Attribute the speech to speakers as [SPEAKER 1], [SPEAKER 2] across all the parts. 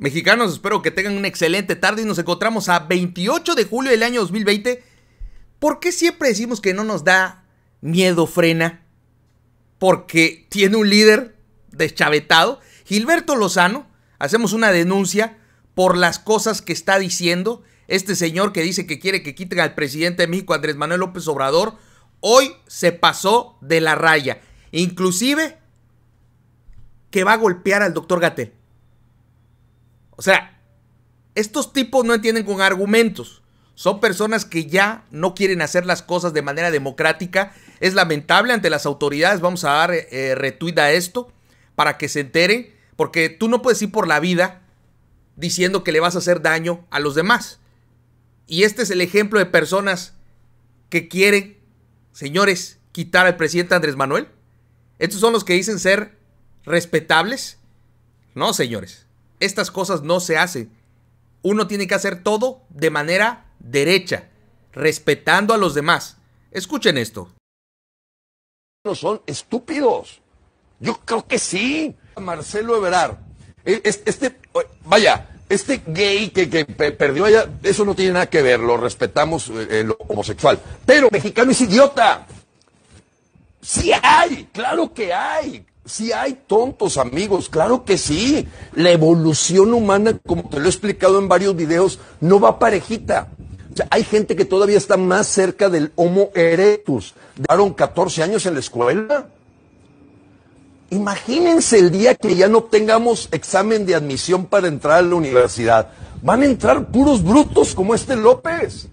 [SPEAKER 1] Mexicanos, espero que tengan una excelente tarde y nos encontramos a 28 de julio del año 2020. ¿Por qué siempre decimos que no nos da miedo frena? Porque tiene un líder deschavetado. Gilberto Lozano, hacemos una denuncia por las cosas que está diciendo este señor que dice que quiere que quiten al presidente de México, Andrés Manuel López Obrador. Hoy se pasó de la raya. Inclusive que va a golpear al doctor Gatel. O sea, estos tipos no entienden con argumentos. Son personas que ya no quieren hacer las cosas de manera democrática. Es lamentable ante las autoridades. Vamos a dar eh, a esto para que se enteren. Porque tú no puedes ir por la vida diciendo que le vas a hacer daño a los demás. Y este es el ejemplo de personas que quieren, señores, quitar al presidente Andrés Manuel. Estos son los que dicen ser respetables. No, señores estas cosas no se hacen. Uno tiene que hacer todo de manera derecha, respetando a los demás. Escuchen esto.
[SPEAKER 2] No son estúpidos. Yo creo que sí. Marcelo Everard, e, este, vaya, este gay que, perdió allá, eso no tiene nada que ver, lo respetamos eh, eh, lo homosexual. Pero mexicano es idiota. Sí hay, claro que hay. Si hay tontos, amigos, claro que sí. La evolución humana, como te lo he explicado en varios videos, no va parejita. hay gente que todavía está más cerca del Homo erectus. Daron 14 años en la escuela. Imagínense el día que ya no tengamos examen de admisión para entrar a la universidad. Van a entrar puros brutos como este López.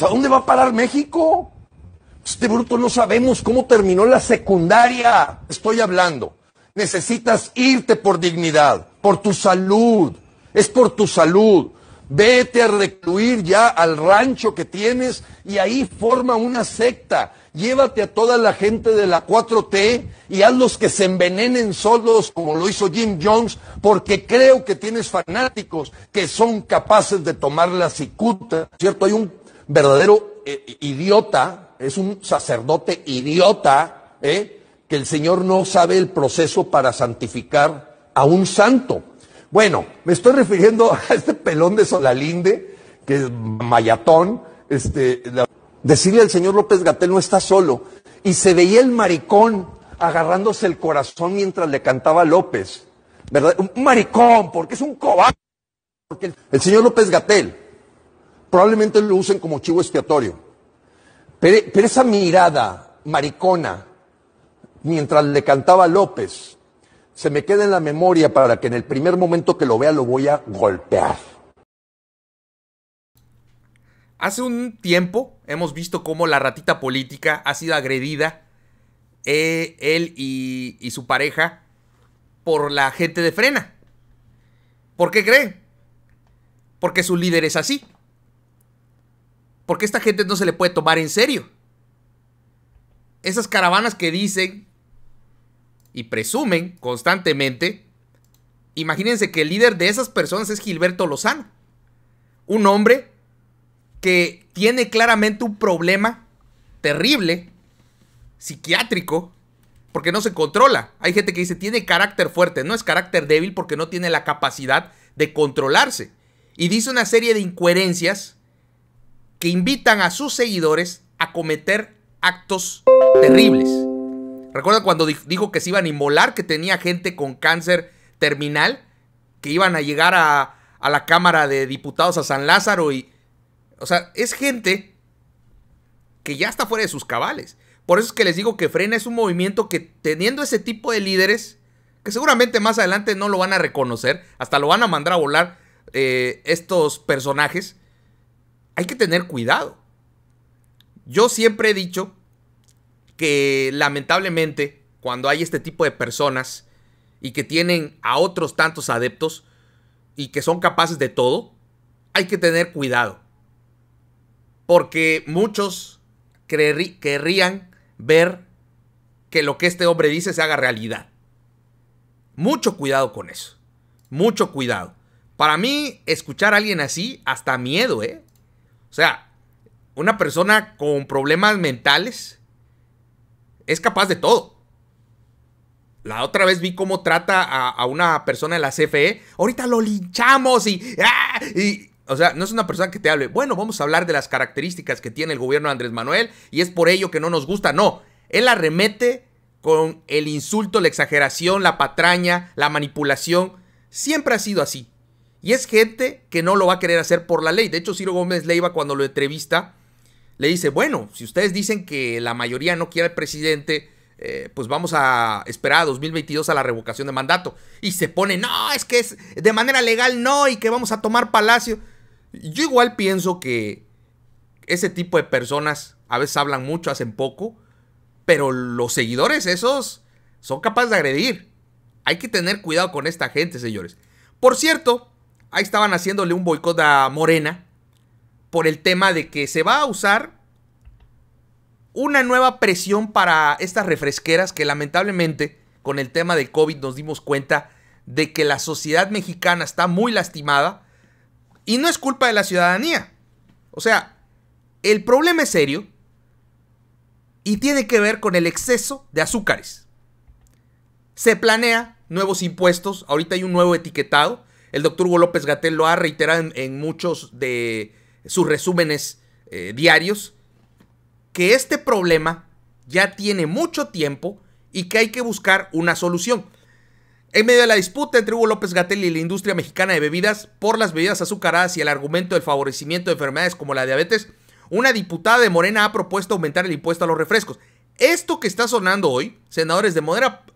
[SPEAKER 2] O ¿dónde va a parar México? Este bruto no sabemos cómo terminó la secundaria. Estoy hablando. Necesitas irte por dignidad, por tu salud. Es por tu salud. Vete a recluir ya al rancho que tienes y ahí forma una secta. Llévate a toda la gente de la 4T y los que se envenenen solos como lo hizo Jim Jones, porque creo que tienes fanáticos que son capaces de tomar la cicuta. ¿Cierto? Hay un verdadero eh, idiota es un sacerdote idiota, ¿eh? que el Señor no sabe el proceso para santificar a un santo. Bueno, me estoy refiriendo a este pelón de Solalinde, que es mayatón, este, decirle al señor López Gatel no está solo. Y se veía el maricón agarrándose el corazón mientras le cantaba López. ¿Verdad? Un maricón, porque es un cobarde. Porque el, el señor López Gatel probablemente lo usen como chivo expiatorio. Pero, esa mirada maricona, mientras le cantaba López, se me queda en la memoria para que en el primer momento que lo vea lo voy a golpear.
[SPEAKER 1] Hace un tiempo hemos visto cómo la ratita política ha sido agredida, eh, él y, y su pareja, por la gente de frena. ¿Por qué cree? Porque su líder es así. Porque esta gente no se le puede tomar en serio. Esas caravanas que dicen y presumen constantemente, imagínense que el líder de esas personas es Gilberto Lozano. Un hombre que tiene claramente un problema terrible, psiquiátrico, porque no se controla. Hay gente que dice tiene carácter fuerte, no es carácter débil porque no tiene la capacidad de controlarse. Y dice una serie de incoherencias que invitan a sus seguidores a cometer actos terribles. Recuerda cuando dijo que se iban a inmolar, que tenía gente con cáncer terminal, que iban a llegar a, la Cámara de Diputados a San Lázaro y... O sea, es gente que ya está fuera de sus cabales. Por eso es que les digo que Frena es un movimiento que teniendo ese tipo de líderes, que seguramente más adelante no lo van a reconocer, hasta lo van a mandar a volar eh, estos personajes, hay que tener cuidado. Yo siempre he dicho que lamentablemente cuando hay este tipo de personas y que tienen a otros tantos adeptos y que son capaces de todo, hay que tener cuidado. Porque muchos querrían ver que lo que este hombre dice se haga realidad. Mucho cuidado con eso. Mucho cuidado. Para mí, escuchar a alguien así, hasta miedo, ¿eh? O sea, una persona con problemas mentales es capaz de todo. La otra vez vi cómo trata a, una persona de la CFE. Ahorita lo linchamos y, ah, y o sea, no es una persona que te hable, bueno, vamos a hablar de las características que tiene el gobierno de Andrés Manuel y es por ello que no nos gusta. No, él arremete con el insulto, la exageración, la patraña, la manipulación. Siempre ha sido así. Y es gente que no lo va a querer hacer por la ley. De hecho, Ciro Gómez Leiva cuando lo entrevista le dice, bueno, si ustedes dicen que la mayoría no quiere al presidente, eh, pues vamos a esperar a 2022 a la revocación de mandato. Y se pone, no, es que es de manera legal, no, y que vamos a tomar palacio. Yo igual pienso que ese tipo de personas a veces hablan mucho, hacen poco, pero los seguidores esos son capaces de agredir. Hay que tener cuidado con esta gente, señores. Por cierto, Ahí estaban haciéndole un boicot a Morena por el tema de que se va a usar una nueva presión para estas refresqueras que lamentablemente con el tema del COVID nos dimos cuenta de que la sociedad mexicana está muy lastimada y no es culpa de la ciudadanía. O sea, el problema es serio y tiene que ver con el exceso de azúcares. Se planea nuevos impuestos, ahorita hay un nuevo etiquetado el doctor Hugo López Gatel lo ha reiterado en, muchos de sus resúmenes eh, diarios, que este problema ya tiene mucho tiempo y que hay que buscar una solución. En medio de la disputa entre Hugo López Gatel y la industria mexicana de bebidas por las bebidas azucaradas y el argumento del favorecimiento de enfermedades como la diabetes, una diputada de Morena ha propuesto aumentar el impuesto a los refrescos. Esto que está sonando hoy, senadores de,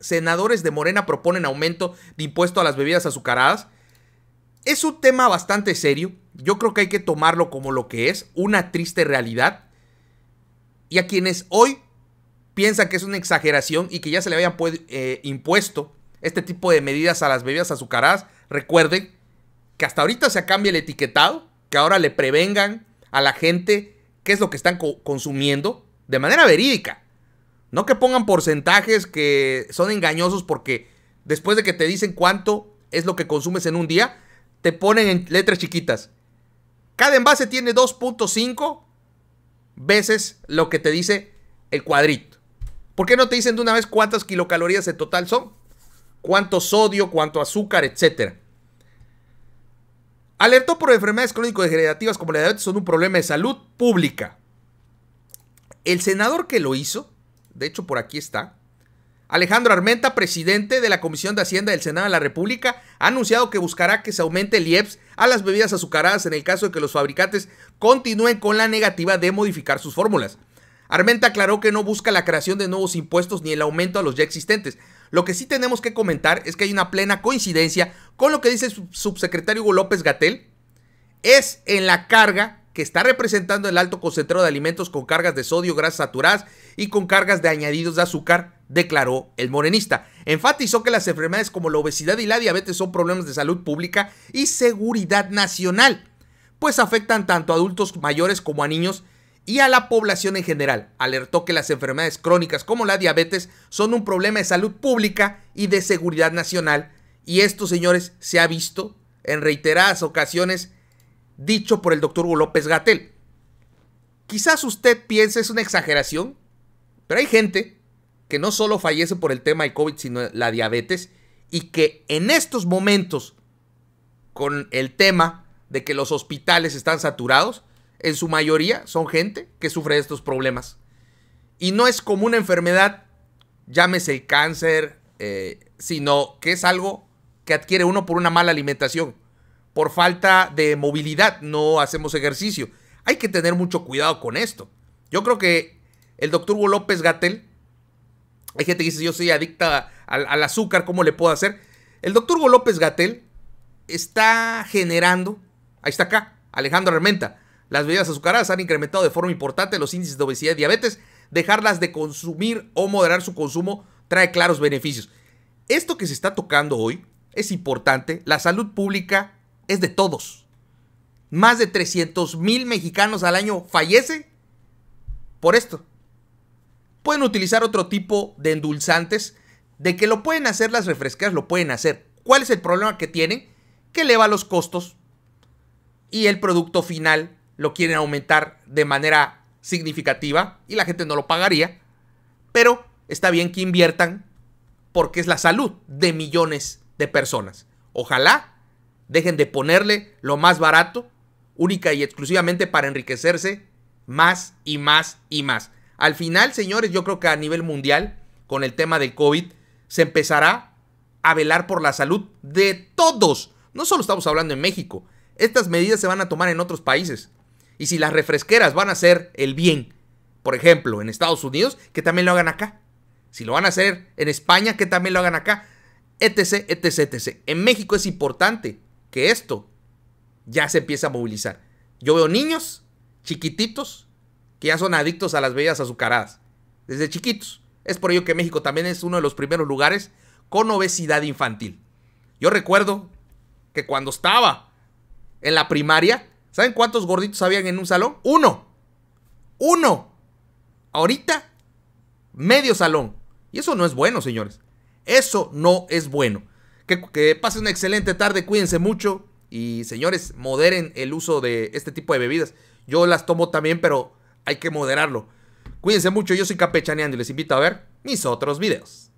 [SPEAKER 1] senadores de Morena proponen aumento de impuesto a las bebidas azucaradas es un tema bastante serio. Yo creo que hay que tomarlo como lo que es, una triste realidad. Y a quienes hoy piensan que es una exageración y que ya se le habían eh, impuesto este tipo de medidas a las bebidas azucaradas, recuerden que hasta ahorita se cambia el etiquetado, que ahora le prevengan a la gente qué es lo que están consumiendo de manera verídica. No que pongan porcentajes que son engañosos porque después de que te dicen cuánto es lo que consumes en un día, te ponen en letras chiquitas. Cada envase tiene 2.5 veces lo que te dice el cuadrito. ¿Por qué no te dicen de una vez cuántas kilocalorías en total son? ¿Cuánto sodio, cuánto azúcar, etcétera? Alertó por enfermedades crónico-degenerativas como la diabetes son un problema de salud pública. El senador que lo hizo, de hecho por aquí está, Alejandro Armenta, presidente de la Comisión de Hacienda del Senado de la República, ha anunciado que buscará que se aumente el IEPS a las bebidas azucaradas en el caso de que los fabricantes continúen con la negativa de modificar sus fórmulas. Armenta aclaró que no busca la creación de nuevos impuestos ni el aumento a los ya existentes. Lo que sí tenemos que comentar es que hay una plena coincidencia con lo que dice el subsecretario Hugo López Gatel. Es en la carga que está representando el alto concentrado de alimentos con cargas de sodio, grasas saturadas y con cargas de añadidos de azúcar, declaró el morenista. Enfatizó que las enfermedades como la obesidad y la diabetes son problemas de salud pública y seguridad nacional, pues afectan tanto a adultos mayores como a niños y a la población en general. Alertó que las enfermedades crónicas como la diabetes son un problema de salud pública y de seguridad nacional. Y esto, señores, se ha visto en reiteradas ocasiones dicho por el doctor Hugo López Gatel. Quizás usted piense es una exageración, pero hay gente que no solo fallece por el tema del COVID, sino la diabetes, y que en estos momentos, con el tema de que los hospitales están saturados, en su mayoría son gente que sufre estos problemas. Y no es como una enfermedad, llámese cáncer, eh, sino que es algo que adquiere uno por una mala alimentación por falta de movilidad no hacemos ejercicio. Hay que tener mucho cuidado con esto. Yo creo que el doctor Hugo López Gatel, hay gente que dice yo soy adicta al, azúcar, ¿cómo le puedo hacer? El doctor Hugo López Gatel está generando, ahí está acá, Alejandro Armenta, las bebidas azucaradas han incrementado de forma importante los índices de obesidad y diabetes. Dejarlas de consumir o moderar su consumo trae claros beneficios. Esto que se está tocando hoy es importante. La salud pública es de todos. Más de 300 mil mexicanos al año fallecen por esto. Pueden utilizar otro tipo de endulzantes. De que lo pueden hacer las refrescas, lo pueden hacer. ¿Cuál es el problema que tienen? Que eleva los costos y el producto final lo quieren aumentar de manera significativa y la gente no lo pagaría. Pero está bien que inviertan porque es la salud de millones de personas. Ojalá dejen de ponerle lo más barato, única y exclusivamente para enriquecerse más y más y más. Al final, señores, yo creo que a nivel mundial, con el tema del COVID, se empezará a velar por la salud de todos. No solo estamos hablando en México, estas medidas se van a tomar en otros países. Y si las refresqueras van a hacer el bien, por ejemplo, en Estados Unidos, que también lo hagan acá. Si lo van a hacer en España, que también lo hagan acá. Etc, etc, etc. En México es importante que esto ya se empieza a movilizar. Yo veo niños chiquititos que ya son adictos a las bebidas azucaradas, desde chiquitos. Es por ello que México también es uno de los primeros lugares con obesidad infantil. Yo recuerdo que cuando estaba en la primaria, ¿saben cuántos gorditos habían en un salón? Uno. Uno. Ahorita, medio salón. Y eso no es bueno, señores. Eso no es bueno. Que, pasen una excelente tarde, cuídense mucho. Y señores, moderen el uso de este tipo de bebidas. Yo las tomo también, pero hay que moderarlo. Cuídense mucho, yo soy Campechaneando y les invito a ver mis otros videos.